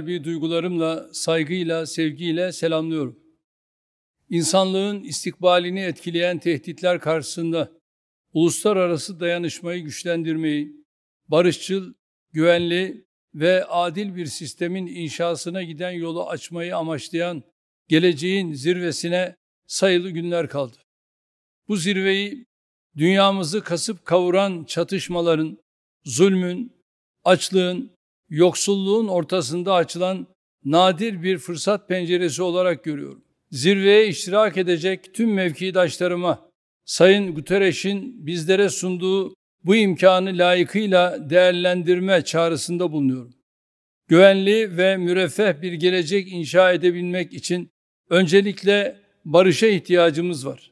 bir duygularımla, saygıyla, sevgiyle selamlıyorum. İnsanlığın istikbalini etkileyen tehditler karşısında uluslararası dayanışmayı güçlendirmeyi, barışçıl, güvenli ve adil bir sistemin inşasına giden yolu açmayı amaçlayan geleceğin zirvesine sayılı günler kaldı. Bu zirveyi dünyamızı kasıp kavuran çatışmaların, zulmün, açlığın, yoksulluğun ortasında açılan nadir bir fırsat penceresi olarak görüyorum. Zirveye iştirak edecek tüm mevkidaşlarıma Sayın Guterres'in bizlere sunduğu bu imkanı layıkıyla değerlendirme çağrısında bulunuyorum. Güvenli ve müreffeh bir gelecek inşa edebilmek için öncelikle barışa ihtiyacımız var.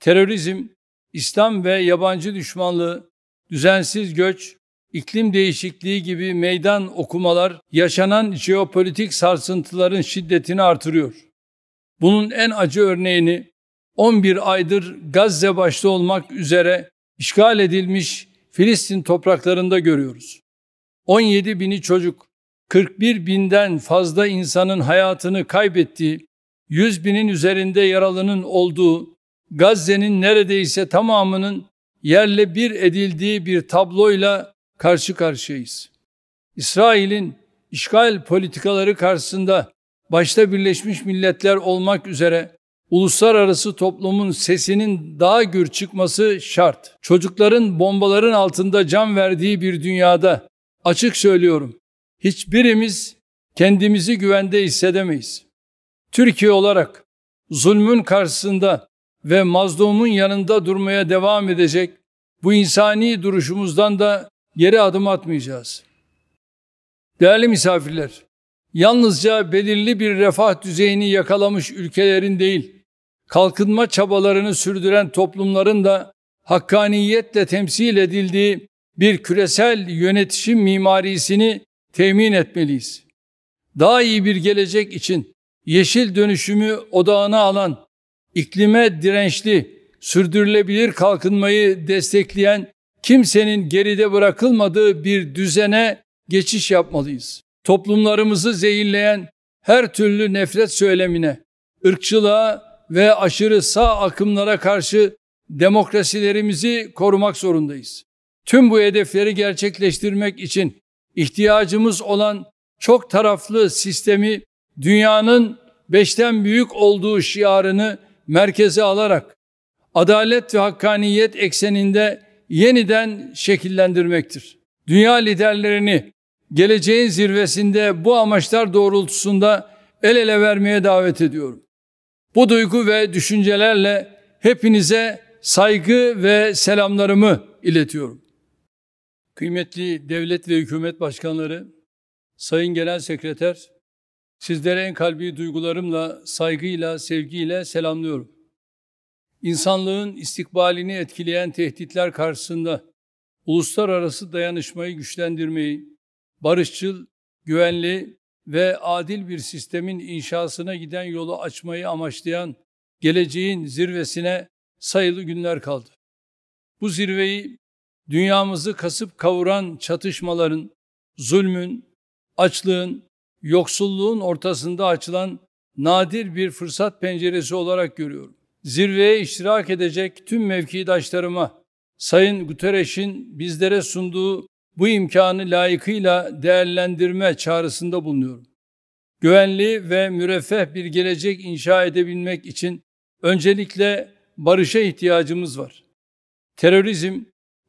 Terörizm, İslam ve yabancı düşmanlığı, düzensiz göç, iklim değişikliği gibi meydan okumalar yaşanan jeopolitik sarsıntıların şiddetini artırıyor. Bunun en acı örneğini 11 aydır Gazze başta olmak üzere işgal edilmiş Filistin topraklarında görüyoruz. 17 bini çocuk, 41 binden fazla insanın hayatını kaybettiği, 100 binin üzerinde yaralının olduğu, Gazze'nin neredeyse tamamının yerle bir edildiği bir tabloyla karşı karşıyayız. İsrail'in işgal politikaları karşısında başta Birleşmiş Milletler olmak üzere uluslararası toplumun sesinin daha gür çıkması şart. Çocukların bombaların altında can verdiği bir dünyada açık söylüyorum. Hiçbirimiz kendimizi güvende hissedemeyiz. Türkiye olarak zulmün karşısında ve mazlumun yanında durmaya devam edecek bu insani duruşumuzdan da Geri adım atmayacağız. Değerli misafirler, yalnızca belirli bir refah düzeyini yakalamış ülkelerin değil, kalkınma çabalarını sürdüren toplumların da hakkaniyetle temsil edildiği bir küresel yönetişim mimarisini temin etmeliyiz. Daha iyi bir gelecek için yeşil dönüşümü odağına alan, iklime dirençli, sürdürülebilir kalkınmayı destekleyen kimsenin geride bırakılmadığı bir düzene geçiş yapmalıyız. Toplumlarımızı zehirleyen her türlü nefret söylemine, ırkçılığa ve aşırı sağ akımlara karşı demokrasilerimizi korumak zorundayız. Tüm bu hedefleri gerçekleştirmek için ihtiyacımız olan çok taraflı sistemi dünyanın beşten büyük olduğu şiarını merkeze alarak adalet ve hakkaniyet ekseninde yeniden şekillendirmektir. Dünya liderlerini geleceğin zirvesinde bu amaçlar doğrultusunda el ele vermeye davet ediyorum. Bu duygu ve düşüncelerle hepinize saygı ve selamlarımı iletiyorum. Kıymetli devlet ve hükümet başkanları, Sayın Genel Sekreter, sizlere en kalbi duygularımla, saygıyla, sevgiyle selamlıyorum. İnsanlığın istikbalini etkileyen tehditler karşısında uluslararası dayanışmayı güçlendirmeyi, barışçıl, güvenli ve adil bir sistemin inşasına giden yolu açmayı amaçlayan geleceğin zirvesine sayılı günler kaldı. Bu zirveyi dünyamızı kasıp kavuran çatışmaların, zulmün, açlığın, yoksulluğun ortasında açılan nadir bir fırsat penceresi olarak görüyorum zirveye iştirak edecek tüm mevkidaşlarıma Sayın Guterres'in bizlere sunduğu bu imkanı layıkıyla değerlendirme çağrısında bulunuyorum. Güvenli ve müreffeh bir gelecek inşa edebilmek için öncelikle barışa ihtiyacımız var. Terörizm,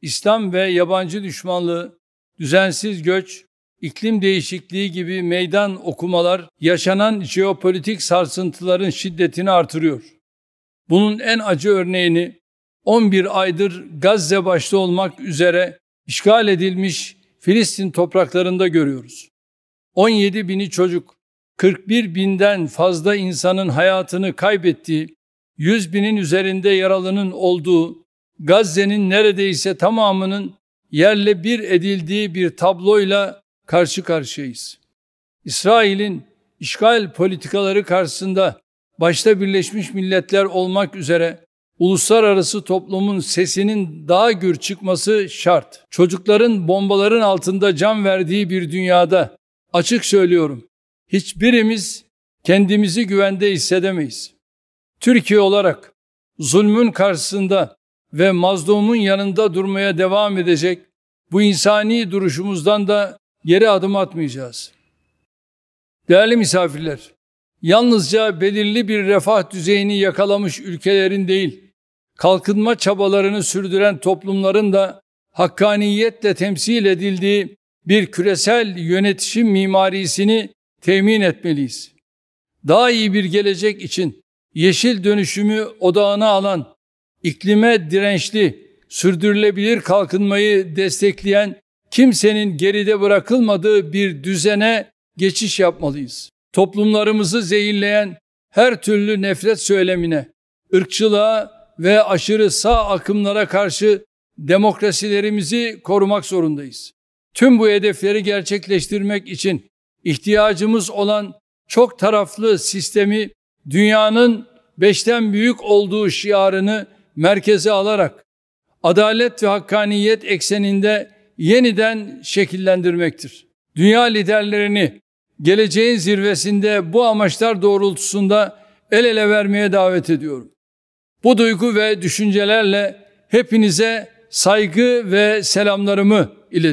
İslam ve yabancı düşmanlığı, düzensiz göç, iklim değişikliği gibi meydan okumalar yaşanan jeopolitik sarsıntıların şiddetini artırıyor. Bunun en acı örneğini 11 aydır Gazze başta olmak üzere işgal edilmiş Filistin topraklarında görüyoruz. 17 bini çocuk, 41 binden fazla insanın hayatını kaybettiği, 100 binin üzerinde yaralının olduğu, Gazze'nin neredeyse tamamının yerle bir edildiği bir tabloyla karşı karşıyayız. İsrail'in işgal politikaları karşısında başta Birleşmiş Milletler olmak üzere uluslararası toplumun sesinin daha gür çıkması şart. Çocukların bombaların altında can verdiği bir dünyada açık söylüyorum. Hiçbirimiz kendimizi güvende hissedemeyiz. Türkiye olarak zulmün karşısında ve mazlumun yanında durmaya devam edecek bu insani duruşumuzdan da geri adım atmayacağız. Değerli misafirler, yalnızca belirli bir refah düzeyini yakalamış ülkelerin değil, kalkınma çabalarını sürdüren toplumların da hakkaniyetle temsil edildiği bir küresel yönetişim mimarisini temin etmeliyiz. Daha iyi bir gelecek için yeşil dönüşümü odağına alan, iklime dirençli, sürdürülebilir kalkınmayı destekleyen kimsenin geride bırakılmadığı bir düzene geçiş yapmalıyız toplumlarımızı zehirleyen her türlü nefret söylemine, ırkçılığa ve aşırı sağ akımlara karşı demokrasilerimizi korumak zorundayız. Tüm bu hedefleri gerçekleştirmek için ihtiyacımız olan çok taraflı sistemi dünyanın beşten büyük olduğu şiarını merkeze alarak adalet ve hakkaniyet ekseninde yeniden şekillendirmektir. Dünya liderlerini geleceğin zirvesinde bu amaçlar doğrultusunda el ele vermeye davet ediyorum. Bu duygu ve düşüncelerle hepinize saygı ve selamlarımı iletiyorum.